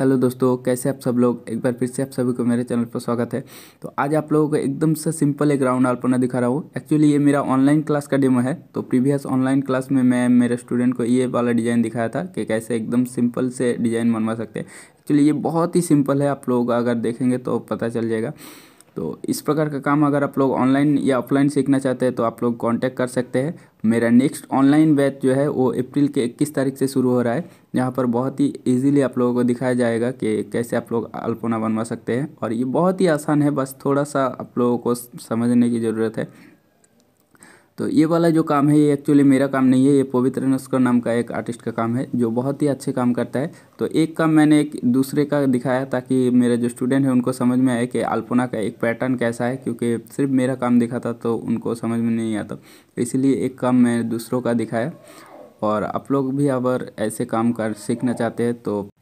hello दोस्तों कैसे आप सब लोग एक बार फिर से आप सभी को मेरे चैनल पर स्वागत है तो आज आप लोगों को एकदम से सिंपल एक राउंड आल्पना दिखा रहा हूँ एक्चुअली ये मेरा ऑनलाइन क्लास का डेमो है तो प्रीवियस ऑनलाइन क्लास में मैं मेरे स्टूडेंट को ये वाला डिज़ाइन दिखाया था कि कैसे एकदम सिंपल से डिज़ाइन बनवा सकते हैं एक्चुअली ये बहुत ही सिंपल है आप लोग अगर देखेंगे तो पता चल जाएगा तो इस प्रकार का काम अगर आप लोग ऑनलाइन या ऑफलाइन सीखना चाहते हैं तो आप लोग कांटेक्ट कर सकते हैं मेरा नेक्स्ट ऑनलाइन बैच जो है वो अप्रैल के 21 तारीख से शुरू हो रहा है यहाँ पर बहुत ही इजीली आप लोगों को दिखाया जाएगा कि कैसे आप लोग अल्पना बनवा सकते हैं और ये बहुत ही आसान है बस थोड़ा सा आप लोगों को समझने की ज़रूरत है तो ये वाला जो काम है ये एक्चुअली मेरा काम नहीं है ये पवित्र नस्कर नाम का एक आर्टिस्ट का काम है जो बहुत ही अच्छे काम करता है तो एक काम मैंने एक दूसरे का दिखाया ताकि मेरे जो स्टूडेंट हैं उनको समझ में आए कि अल्पना का एक पैटर्न कैसा है क्योंकि सिर्फ मेरा काम दिखा था तो उनको समझ में नहीं आता तो इसलिए एक काम मैंने दूसरों का दिखाया और आप लोग भी अगर ऐसे काम कर सीखना चाहते हैं तो